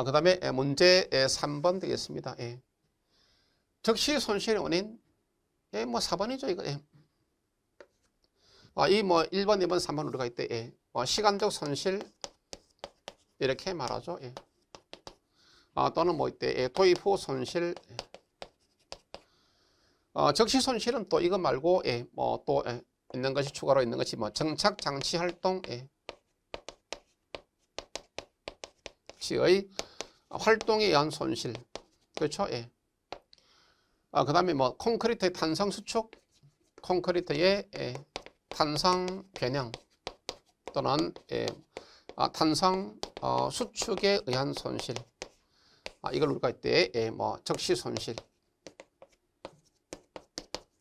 아, 그 다음에 예, 문제 3번 예, 되겠습니다. 예. 즉시 손실의 원인, 예, 뭐 4번이죠, 이거. 예. 아, 이뭐 1번, 2번, 3번 우리가 이때, 예. 어, 시간적 손실, 이렇게 말하죠. 예. 아, 또는 뭐 이때, 예. 도입 후 손실, 예. 어, 즉시 손실은 또 이거 말고, 예, 뭐 또, 예. 있는 것이 추가로 있는 것이 뭐 정착 장치 활동, 예. 의 활동에 의한 손실. 그렇죠? 예. 아, 그 다음에 뭐 콘크리트의 탄성 수축, 콘크리트의 예, 탄성 변형 또는 예, 아, 탄성 어, 수축에 의한 손실. 아, 이걸 우리가 이때 예, 뭐 적시 손실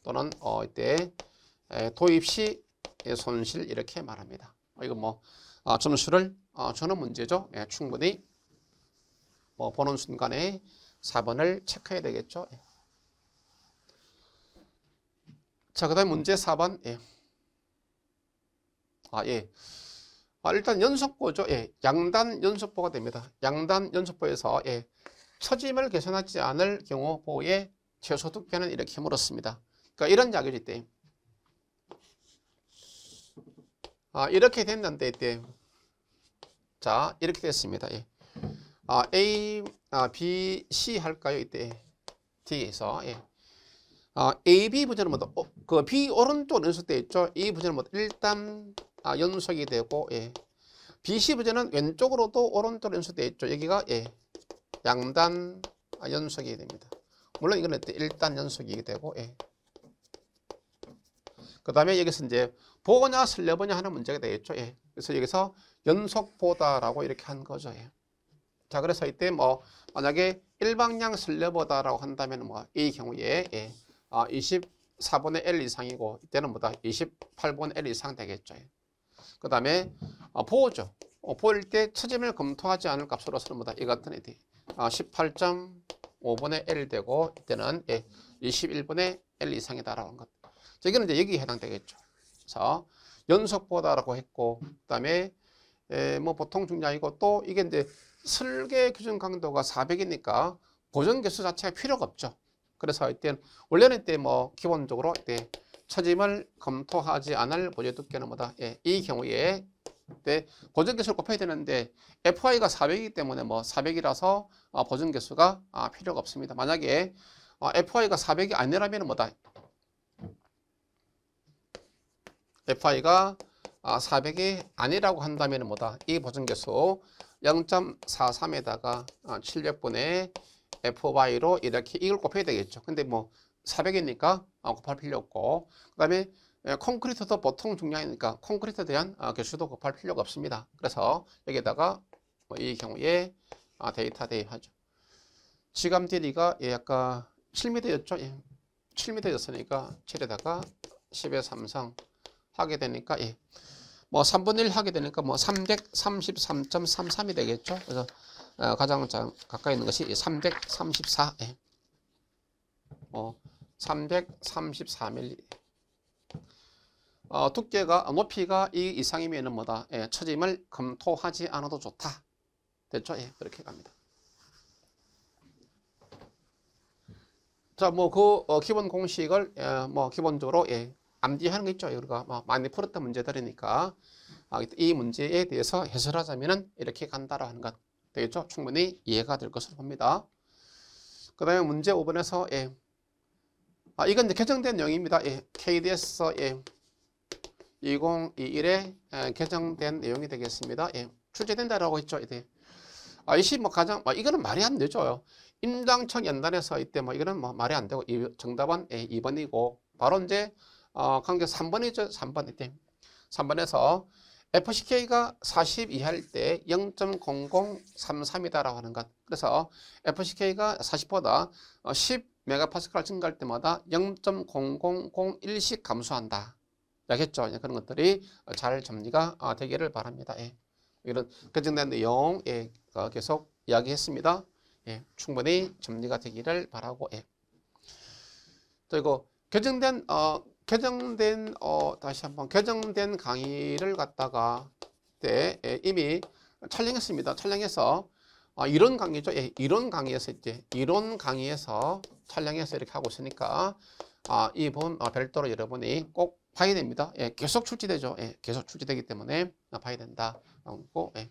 또는 어, 이때 예, 도입 시 손실 이렇게 말합니다. 어, 이거 뭐 아, 점수를 아, 주는 문제죠. 예, 충분히 뭐 보는 순간에 4번을 체크해야 되겠죠. 예. 자, 그 다음 문제 4번. 예. 아, 예. 아, 일단 연속보죠. 예. 양단 연속보가 됩니다. 양단 연속보에서, 예. 처짐을 개선하지 않을 경우 보호의 최소득표는 이렇게 물었습니다. 그러니까 이런 약효지 때. 아, 이렇게 됐는데, 때. 자, 이렇게 됐습니다. 예. 아, A, 아, B, C 할까요? 이때 D에서 예. 아, A, B 분자는 뭐그 어, B 오른쪽 연속돼 있죠. A 분자는 뭐 일단 아, 연속이 되고 예. B, C 분자는 왼쪽으로도 오른쪽 연속돼 있죠. 여기가 예. 양단 아, 연속이 됩니다. 물론 이건 일단 연속이 되고 예. 그 다음에 여기서 이제 보거냐 설레보냐 하는 문제가 되겠죠. 예. 그래서 여기서 연속보다라고 이렇게 한 거죠. 예. 자, 그래서 이때 뭐 만약에 일방향 슬래버다라고 한다면 뭐 이 경우에 예, 아, 24분의 1 이상이고 이때는 뭐다 28분의 1 이상 되겠죠. 예. 그 다음에 아, 보호죠. 어, 보일 때 처짐을 검토하지 않을 값으로서는 뭐다 이 같은 애들 아, 18.5분의 1 되고 이때는 예, 21분의 1 이상이다라고 한 것. 저기는 이제 여기 에 해당되겠죠. 그래서 연속보다라고 했고 그다음에 예, 뭐 보통 중량이고 또 이게 이제 설계 기준 강도가 400이니까 보정 개수 자체가 필요가 없죠. 그래서 이때 원래는 이때 뭐 기본적으로 이때 처짐을 검토하지 않을 보조 두께는 뭐다. 예, 이 경우에 때 보존 개수를 곱해야 되는데 FI가 400이기 때문에 뭐 400이라서 아, 보존 개수가 아, 필요가 없습니다. 만약에 아, FI가 400이 아니라면 뭐다. FI가 400이 아니라고 한다면 뭐다. 이 보존 개수 0.43에다가 700분의 어, FY로 이렇게 이걸 곱해야 되겠죠. 근데 뭐 400이니까 어, 곱할 필요 없고 그 다음에 예, 콘크리트도 보통 중량이니까 콘크리트에 대한 어, 개수도 곱할 필요가 없습니다. 그래서 여기에다가 뭐 이 경우에 데이터 대입하죠. 지감 길이가 예, 아까 7m였죠. 예. 7m였으니까 7에다가 10의 3성 하게 되니까 예. 뭐 3분의 1 하게 되니까 뭐 333.33이 되겠죠. 그래서 어, 가장 가까이 있는 것이 334. 예. 어, 334mm. 어, 두께가 높이가 이이상이면 뭐다. 예, 처짐을 검토하지 않아도 좋다. 됐죠? 예, 그렇게 갑니다. 자, 뭐그 어, 기본 공식을 예, 뭐 기본적으로 예, 암기하는 거 있죠. 우리가 뭐 많이 풀었던 문제들이니까 아, 이 문제에 대해서 해설하자면 이렇게 간다라는 것 되겠죠. 충분히 이해가 될 것으로 봅니다. 그 다음에 문제 5번에서 예. 아, 이건 이제 개정된 영입니다. 예. KDS 예. 2021에 예. 개정된 내용이 되겠습니다. 예. 출제된다라고 했죠. 이때. 아, 이시 뭐 가장 뭐 이거는 말이 안 되죠. 임당청 연단에서 이때 뭐 이거는 뭐 말이 안 되고 이, 정답은 예, 2번이고 바로 이제 어, 관계 3번이죠. 3번 이 됨. 3번에서 FCK가 40 이하일 때 0.0033이다라고 하는 것. 그래서 FCK가 40보다 10메가파스칼 어, 증가할 때마다 0.0001씩 감소한다. 알겠죠? 그런 것들이 잘 정리가 어, 되기를 바랍니다. 예. 이런 결정된 내용 예, 어, 계속 이야기했습니다. 예, 충분히 정리가 되기를 바라고 예. 그리고 결정된 어, 개정된 어 다시 한번 개정된 강의를 갖다가 때 네, 예, 이미 촬영했습니다. 촬영해서 아, 이런 강의죠. 예, 이런 강의에서 이제 이런 강의에서 촬영해서 이렇게 하고 있으니까 아, 이분 아, 별도로 여러분이 꼭 봐야 됩니다. 예, 계속 출제되죠. 예, 계속 출제되기 때문에 아, 봐야 된다. 고 예.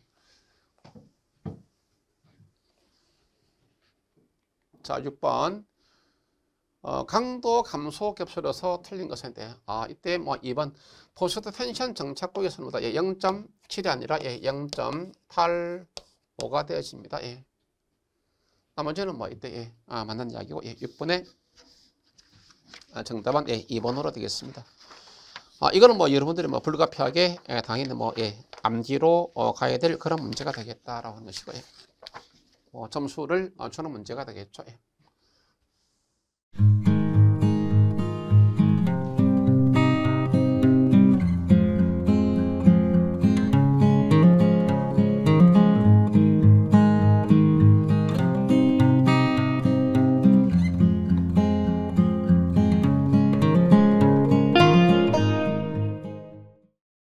자, 6번. 어, 강도 감소 겹쳐서 틀린 것인데 아 이때 뭐 2번 포스트 텐션 정착국에서입 예, 0.7이 아니라 예, 0.85가 되어집니다. 예. 나머지는 뭐 이때 예, 아, 만난 이야기고 예, 6번의 아, 정답은 예, 2번으로 되겠습니다. 아, 이거는 뭐 여러분들이 뭐 불가피하게 예, 당연히 뭐 예, 암기로 어, 가야 될 그런 문제가 되겠다라고 하는 것이고 예. 뭐 점수를 어, 주는 문제가 되겠죠. 예.